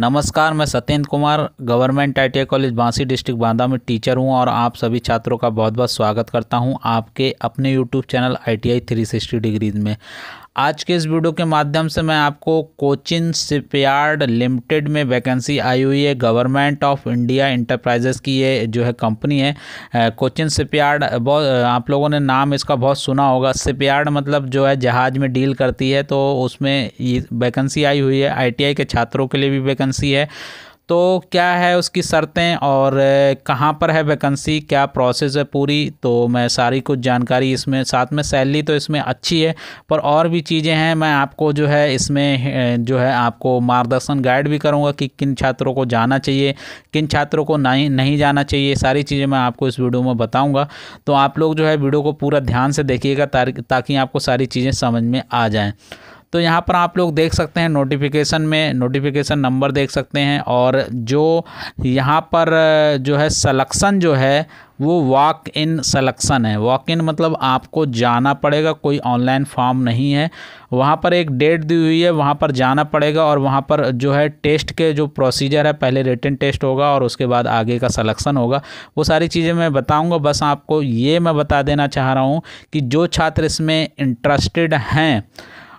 नमस्कार मैं Satyendra Kumar government I college Bansi district Banda में टीचर हूं और आप सभी छात्रों का बहुत बहुत स्वागत करता हूं आपके अपने YouTube channel I T I three sixty degrees में आज के इस वीडियो के माध्यम से मैं आपको कोचिन शिपयार्ड लिमिटेड में वैकेंसी आई हुई है गवर्नमेंट ऑफ इंडिया इंटरप्राइजेस की ये जो है कंपनी है कोचिन शिपयार्ड बहुत आप लोगों ने नाम इसका बहुत सुना होगा शिपयार्ड मतलब जो है जहाज़ में डील करती है तो उसमें ये वैकेंसी आई हुई है आईटीआई के छात्रों के लिए भी वैकेंसी है तो क्या है उसकी शर्तें और कहाँ पर है वैकेंसी क्या प्रोसेस है पूरी तो मैं सारी कुछ जानकारी इसमें साथ में सैलरी तो इसमें अच्छी है पर और भी चीज़ें हैं मैं आपको जो है इसमें जो है आपको मार्गदर्शन गाइड भी करूँगा कि किन छात्रों को जाना चाहिए किन छात्रों को नहीं नहीं जाना चाहिए सारी चीज़ें मैं आपको इस वीडियो में बताऊँगा तो आप लोग जो है वीडियो को पूरा ध्यान से देखिएगा ताकि आपको सारी चीज़ें समझ में आ जाएँ तो यहाँ पर आप लोग देख सकते हैं नोटिफिकेशन में नोटिफिकेशन नंबर देख सकते हैं और जो यहाँ पर जो है सलेक्शन जो है वो वॉक इन सलेक्शन है वॉक इन मतलब आपको जाना पड़ेगा कोई ऑनलाइन फॉर्म नहीं है वहाँ पर एक डेट दी हुई है वहाँ पर जाना पड़ेगा और वहाँ पर जो है टेस्ट के जो प्रोसीजर है पहले रिटर्न टेस्ट होगा और उसके बाद आगे का सलेक्शन होगा वो सारी चीज़ें मैं बताऊँगा बस आपको ये मैं बता देना चाह रहा हूँ कि जो छात्र इसमें इंटरेस्टेड हैं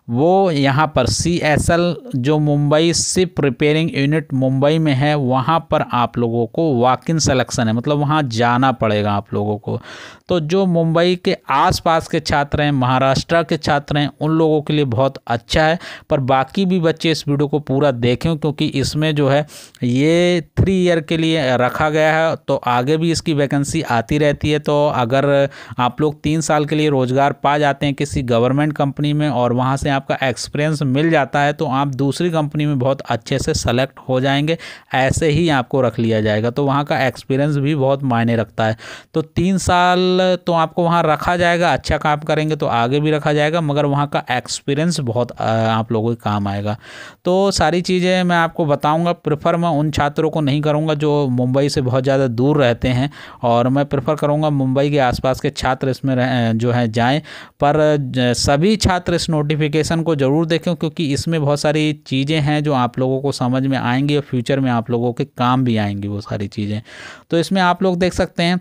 वो यहाँ पर सी एस एल जो Mumbai ship repairing unit Mumbai में है वहाँ पर आप लोगों को वॉक इन सेलेक्शन है मतलब वहाँ जाना पड़ेगा आप लोगों को तो जो मुंबई के आसपास के छात्र हैं महाराष्ट्र के छात्र हैं उन लोगों के लिए बहुत अच्छा है पर बाकी भी बच्चे इस वीडियो को पूरा देखें क्योंकि इसमें जो है ये थ्री ईयर के लिए रखा गया है तो आगे भी इसकी वैकेंसी आती रहती है तो अगर आप लोग तीन साल के लिए रोज़गार पा जाते हैं किसी गवर्नमेंट कंपनी में और वहाँ से आपका एक्सपीरियंस मिल जाता है तो आप दूसरी कंपनी में बहुत अच्छे से सेलेक्ट हो जाएंगे ऐसे ही आपको रख लिया जाएगा तो वहाँ का एक्सपीरियंस भी बहुत मायने रखता है तो तीन साल तो आपको वहाँ रखा जाएगा अच्छा काम करेंगे तो आगे भी रखा जाएगा मगर वहाँ का एक्सपीरियंस बहुत आप लोगों के काम आएगा तो सारी चीज़ें मैं आपको बताऊँगा प्रेफर मैं उन छात्रों को नहीं करूँगा जो मुंबई से बहुत ज़्यादा दूर रहते हैं और मैं प्रेफर करूँगा मुंबई के आसपास के छात्र इसमें जो है जाएँ पर सभी छात्र इस नोटिफिकेशन सेशन को ज़रूर देखें क्योंकि इसमें बहुत सारी चीज़ें हैं जो आप लोगों को समझ में आएंगी और फ्यूचर में आप लोगों के काम भी आएंगी वो सारी चीज़ें तो इसमें आप लोग देख सकते हैं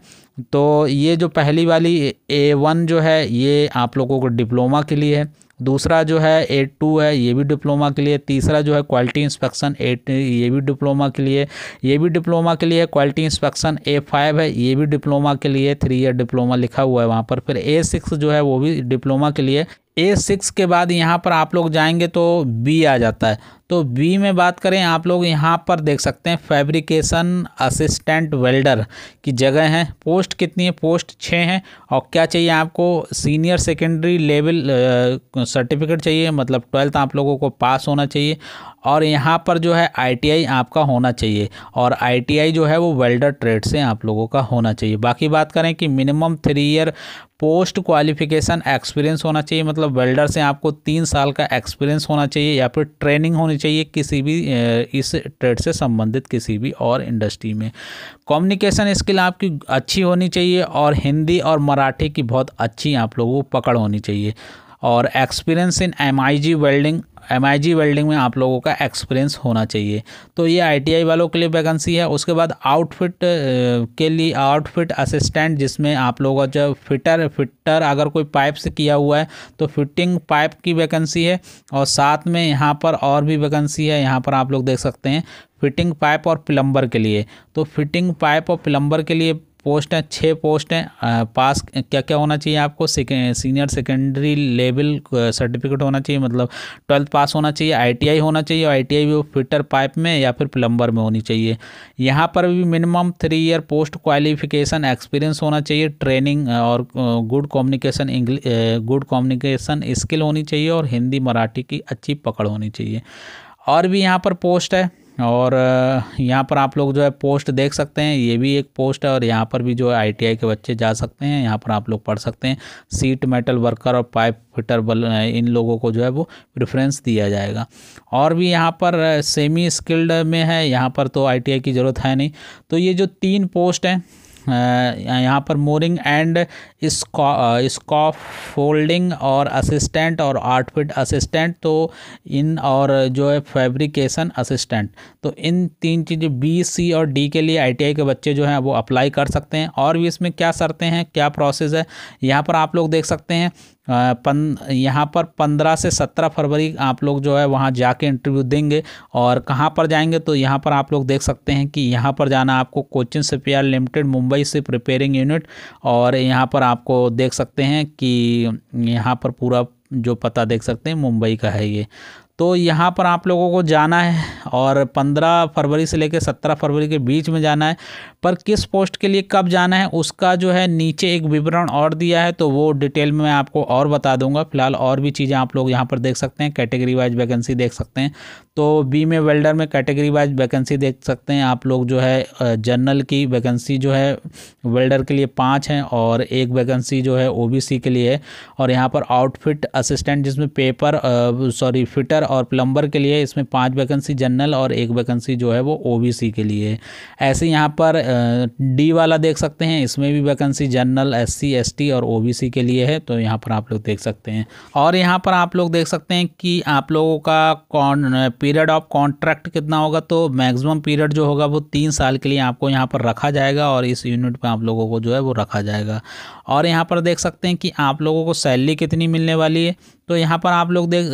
तो ये जो पहली वाली ए वन जो है ये आप लोगों को डिप्लोमा के लिए है दूसरा जो है ए टू है ये भी डिप्लोमा के लिए तीसरा जो है क्वालिटी इंस्पेक्शन ए ये भी डिप्लोमा के लिए ये भी डिप्लोमा के लिए क्वालिटी इंस्पेक्शन ए फाइव है ये भी डिप्लोमा के लिए थ्री ईयर डिप्लोमा लिखा हुआ है वहाँ पर फिर ए सिक्स जो है वो भी डिप्लोमा के लिए ए सिक्स के बाद यहाँ पर आप लोग जाएंगे तो बी आ जाता है तो बी में बात करें आप लोग यहाँ पर देख सकते हैं फैब्रिकेशन असिस्टेंट वेल्डर की जगह है पोस्ट कितनी है पोस्ट छः हैं और क्या चाहिए आपको सीनियर सेकेंडरी लेवल सर्टिफिकेट चाहिए मतलब ट्वेल्थ आप लोगों को पास होना चाहिए और यहाँ पर जो है आईटीआई आपका होना चाहिए और आईटीआई जो है वो वेल्डर ट्रेड से आप लोगों का होना चाहिए बाकी बात करें कि minimum three year post qualification experience होना चाहिए मतलब वेल्डर से आपको तीन साल का एक्सपीरियंस होना चाहिए या फिर ट्रेनिंग होनी होनी चाहिए किसी भी इस ट्रेड से संबंधित किसी भी और इंडस्ट्री में कम्युनिकेशन स्किल आपकी अच्छी होनी चाहिए और हिंदी और मराठी की बहुत अच्छी आप लोगों को पकड़ होनी चाहिए और experience in M I G welding M welding में आप लोगों का एक्सपीरियंस होना चाहिए तो ये आई वालों के लिए वैकेंसी है उसके बाद आउटफिट के लिए आउटफिट असिस्टेंट जिसमें आप लोगों का जब फिटर फिटर अगर कोई पाइप से किया हुआ है तो फिटिंग पाइप की वैकेंसी है और साथ में यहाँ पर और भी वैकेंसी है यहाँ पर आप लोग देख सकते हैं फिटिंग पाइप और प्लम्बर के लिए तो फिटिंग पाइप और प्लम्बर के लिए पोस्ट हैं छः पोस्ट हैं पास क्या क्या होना चाहिए आपको सीनियर सेकेंडरी लेवल सर्टिफिकेट होना चाहिए मतलब ट्वेल्थ पास होना चाहिए आईटीआई होना चाहिए और आई भी फिटर पाइप में या फिर प्लम्बर में होनी चाहिए यहाँ पर भी minimum three year post qualification experience होना चाहिए ट्रेनिंग और good communication English good communication skill होनी चाहिए और हिंदी मराठी की अच्छी पकड़ होनी चाहिए और भी यहाँ पर पोस्ट है और यहाँ पर आप लोग जो है पोस्ट देख सकते हैं ये भी एक पोस्ट है और यहाँ पर भी जो है आईटीआई के बच्चे जा सकते हैं यहाँ पर आप लोग पढ़ सकते हैं सीट मेटल वर्कर और पाइप फिटर बल इन लोगों को जो है वो प्रेफरेंस दिया जाएगा और भी यहाँ पर सेमी स्किल्ड में है यहाँ पर तो आई की ज़रूरत है नहीं तो ये जो तीन पोस्ट हैं यहाँ पर मोरिंग एंड स्कॉफ फोल्डिंग और असिस्टेंट और आउटफिट असिस्टेंट तो इन और जो है फैब्रिकेशन असिस्टेंट तो इन तीन चीज़ें बी सी और डी के लिए आईटीआई के बच्चे जो हैं वो अप्लाई कर सकते हैं और भी इसमें क्या शर्तें हैं क्या प्रोसेस है यहाँ पर आप लोग देख सकते हैं पन यहाँ पर पंद्रह से सत्रह फरवरी आप लोग जो है वहाँ जाके इंटरव्यू देंगे और कहाँ पर जाएंगे तो यहाँ पर आप लोग देख सकते हैं कि यहाँ पर जाना आपको कोचिंग सिपियार लिमिटेड मुंबई से प्रिपेयरिंग यूनिट और यहाँ पर आपको देख सकते हैं कि यहाँ पर पूरा जो पता देख सकते हैं मुंबई का है ये तो यहाँ पर आप लोगों को जाना है और 15 फरवरी से लेकर 17 फरवरी के बीच में जाना है पर किस पोस्ट के लिए कब जाना है उसका जो है नीचे एक विवरण और दिया है तो वो डिटेल में मैं आपको और बता दूंगा फिलहाल और भी चीज़ें आप लोग यहाँ पर देख सकते हैं कैटेगरी वाइज वैकेंसी देख सकते हैं तो बी में वेल्डर में कैटेगरी वाइज वैकेंसी देख सकते हैं आप लोग जो है जनरल की वैकेंसी जो है वेल्डर के लिए पाँच हैं और एक वैकेंसी जो है ओ के लिए है और यहाँ पर आउटफिट असिस्टेंट जिसमें पेपर सॉरी फिटर और प्लम्बर के लिए इसमें पाँच वैकेंसी जनरल और एक वैकेंसी जो है वो ओबीसी के लिए ऐसे यहाँ पर डी वाला देख सकते हैं इसमें भी वैकेंसी जनरल एस सी और ओ के लिए है तो यहाँ पर आप लोग देख सकते हैं और यहाँ पर आप लोग देख सकते हैं कि आप लोगों का पीरियड ऑफ कॉन्ट्रैक्ट कितना होगा तो मैक्सिमम पीरियड जो होगा वो तीन साल के लिए आपको यहाँ पर रखा जाएगा और इस यूनिट पर आप लोगों को जो है वो रखा जाएगा और यहाँ पर देख सकते हैं कि आप लोगों को सैलरी कितनी मिलने वाली है तो यहाँ पर आप लोग देख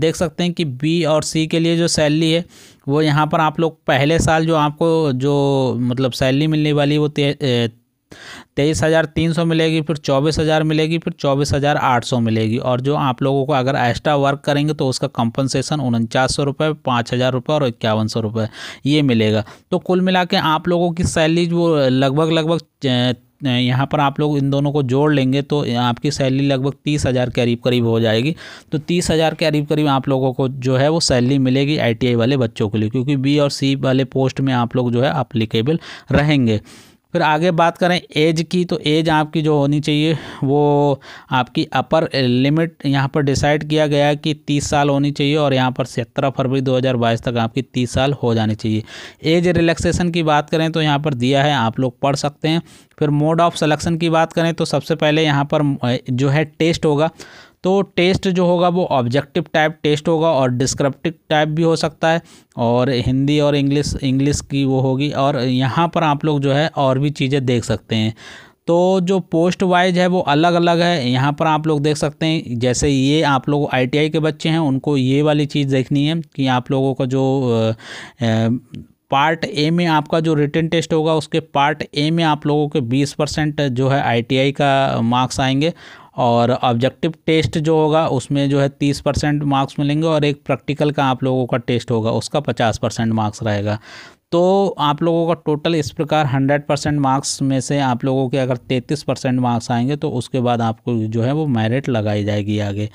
देख सकते हैं कि बी और सी के लिए जो सैलरी है वो यहाँ पर आप लोग पहले साल जो आपको जो मतलब सैलरी मिलने वाली वो तेईस हज़ार तीन सौ मिलेगी फिर चौबीस हज़ार मिलेगी फिर चौबीस हज़ार आठ सौ मिलेगी और जो आप लोगों को अगर एक्स्ट्रा वर्क करेंगे तो उसका कंपनसेशन उनचास सौ रुपये पाँच हज़ार रुपये और इक्यावन सौ रुपये ये मिलेगा तो कुल मिला के आप लोगों की सैलरी वो लगभग लगभग यहाँ पर आप लोग इन दोनों को जोड़ लेंगे तो आपकी सैलरी लगभग तीस हज़ार के करीब करीब हो जाएगी तो तीस हज़ार के करीब करीब आप लोगों को जो है वो सैलरी मिलेगी आईटीआई वाले बच्चों के लिए क्योंकि बी और सी वाले पोस्ट में आप लोग जो है अप्लीकेबल रहेंगे फिर आगे बात करें एज की तो एज आपकी जो होनी चाहिए वो आपकी अपर लिमिट यहाँ पर डिसाइड किया गया है कि तीस साल होनी चाहिए और यहाँ पर सत्रह फरवरी 2022 तक आपकी तीस साल हो जानी चाहिए एज रिलैक्सेशन की बात करें तो यहाँ पर दिया है आप लोग पढ़ सकते हैं फिर मोड ऑफ सलेक्शन की बात करें तो सबसे पहले यहाँ पर जो है टेस्ट होगा तो टेस्ट जो होगा वो ऑब्जेक्टिव टाइप टेस्ट होगा और डिस्क्रप्टिव टाइप भी हो सकता है और हिंदी और इंग्लिश इंग्लिश की वो होगी और यहाँ पर आप लोग जो है और भी चीज़ें देख सकते हैं तो जो पोस्ट वाइज है वो अलग अलग है यहाँ पर आप लोग देख सकते हैं जैसे ये आप लोग आईटीआई के बच्चे हैं उनको ये वाली चीज़ देखनी है कि आप लोगों का जो पार्ट ए में आपका जो रिटर्न टेस्ट होगा उसके पार्ट ए में आप लोगों के 20 परसेंट जो है आईटीआई का मार्क्स आएंगे और ऑब्जेक्टिव टेस्ट जो होगा उसमें जो है तीस परसेंट मार्क्स मिलेंगे और एक प्रैक्टिकल का आप लोगों का टेस्ट होगा उसका पचास परसेंट मार्क्स रहेगा तो आप लोगों का टोटल इस प्रकार हंड्रेड परसेंट मार्क्स में से आप लोगों के अगर तैंतीस परसेंट मार्क्स आएंगे तो उसके बाद आपको जो है वो मेरिट लगाई जाएगी आगे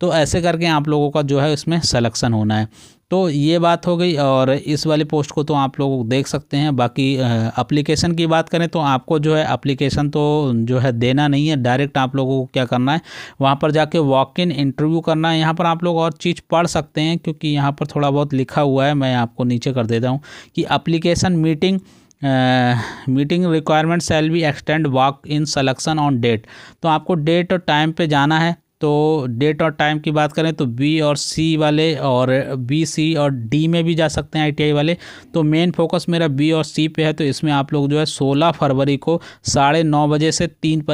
तो ऐसे करके आप लोगों का जो है इसमें सलेक्शन होना है तो ये बात हो गई और इस वाली पोस्ट को तो आप लोग देख सकते हैं बाकी अप्लीकेशन की बात करें तो आपको जो है अप्लीकेशन तो जो है देना नहीं है डायरेक्ट आप लोगों को क्या करना है वहाँ पर जाके वॉक इन इंटरव्यू करना है यहाँ पर आप लोग और चीज़ पढ़ सकते हैं क्योंकि यहाँ पर थोड़ा बहुत लिखा हुआ है मैं आपको नीचे कर देता हूँ कि application meeting meeting requirement shall be extend walk in selection on date तो आपको डेट और टाइम पे जाना है तो डेट और टाइम की बात करें तो बी और सी वाले और बी सी और डी में भी जा सकते हैं आईटीआई वाले तो मेन फोकस मेरा बी और सी पे है तो इसमें आप लोग जो है सोलह फरवरी को साढ़े नौ बजे से तीन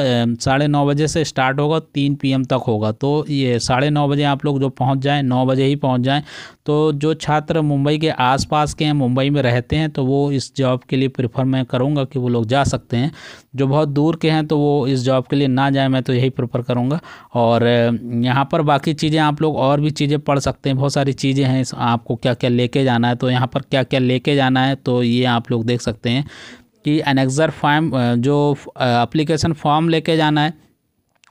साढ़े नौ बजे से स्टार्ट होगा तीन पीएम तक होगा तो ये साढ़े नौ बजे आप लोग जो पहुंच जाएं नौ बजे ही पहुंच जाएं तो जो छात्र मुंबई के आस के हैं मुंबई में रहते हैं तो वो इस जॉब के लिए प्रेफर मैं करूँगा कि वो लोग जा सकते हैं जो बहुत दूर के हैं तो वो इस जॉब के लिए ना जाए मैं तो यही प्रेफर करूँगा और यहाँ पर बाकी चीज़ें आप लोग और भी चीज़ें पढ़ सकते हैं बहुत सारी चीज़ें हैं आपको क्या क्या लेके जाना है तो यहाँ पर क्या क्या लेके जाना है तो ये आप लोग देख सकते हैं कि एनेक्ज़र फॉर्म जो अप्लीकेशन फॉर्म लेके जाना है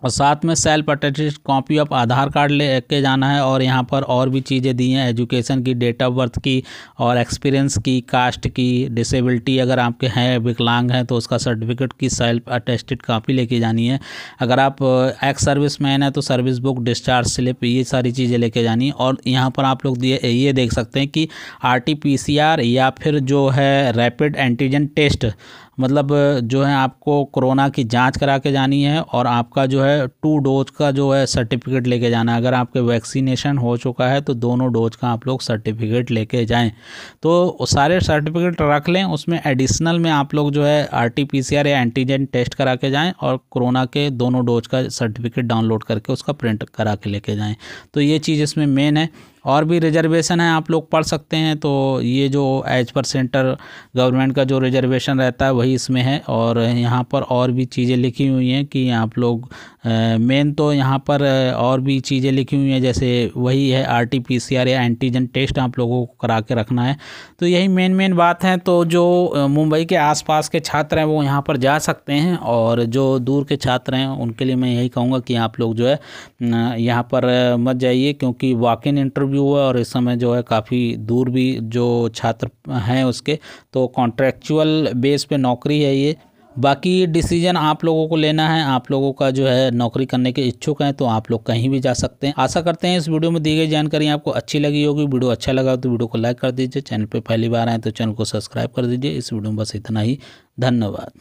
और साथ में self attested copy of Aadhaar card ले के जाना है और यहाँ पर और भी चीज़ें दी हैं एजुकेशन की डेट ऑफ बर्थ की और एक्सपीरियंस की कास्ट की डिसेबिलिटी अगर आपके हैं विकलांग हैं तो उसका सर्टिफिकेट की सेल्फ अटेस्टेड कापी लेके जानी है अगर आप एक्स सर्विस मैन है तो सर्विस बुक डिस्चार्ज स्लिप ये सारी चीज़ें लेके जानी और यहाँ पर आप लोग ये देख सकते हैं कि आर या फिर जो है रैपिड एंटीजन टेस्ट मतलब जो है आपको कोरोना की जांच करा के जानी है और आपका जो है टू डोज का जो है सर्टिफिकेट लेके जाना है अगर आपके वैक्सीनेशन हो चुका है तो दोनों डोज का आप लोग सर्टिफिकेट लेके जाएं तो सारे सर्टिफिकेट रख लें उसमें एडिशनल में आप लोग जो है आर या एंटीजन टेस्ट करा के जाएँ और कोरोना के दोनों डोज का सर्टिफिकेट डाउनलोड करके उसका प्रिंट करा के लेके जाएँ तो ये चीज़ इसमें मेन है और भी रिजर्वेशन है आप लोग पढ़ सकते हैं तो ये जो एज पर सेंटर गवर्नमेंट का जो रिजर्वेशन रहता है वही इसमें है और यहाँ पर और भी चीज़ें लिखी हुई हैं कि आप लोग मेन तो यहाँ पर और भी चीज़ें लिखी हुई हैं जैसे वही है R T P C R या एंटीजन टेस्ट आप लोगों को करा के रखना है तो यही मेन मेन बात है तो जो मुंबई के आसपास के छात्र हैं वो यहाँ पर जा सकते हैं और जो दूर के छात्र हैं उनके लिए मैं यही कहूँगा कि आप लोग जो है यहाँ पर मत जाइए क्योंकि वॉक इन इंटरव्यू भी हुआ और इस समय जो है काफ़ी दूर भी जो छात्र हैं उसके तो कॉन्ट्रेक्चुअल बेस पे नौकरी है ये बाकी डिसीजन आप लोगों को लेना है आप लोगों का जो है नौकरी करने के इच्छुक हैं तो आप लोग कहीं भी जा सकते हैं आशा करते हैं इस वीडियो में दी गई जानकारी आपको अच्छी लगी होगी वीडियो अच्छा लगा तो वीडियो को लाइक कर दीजिए चैनल पर पहली बार आए तो चैनल को सब्सक्राइब कर दीजिए इस वीडियो में बस इतना ही धन्यवाद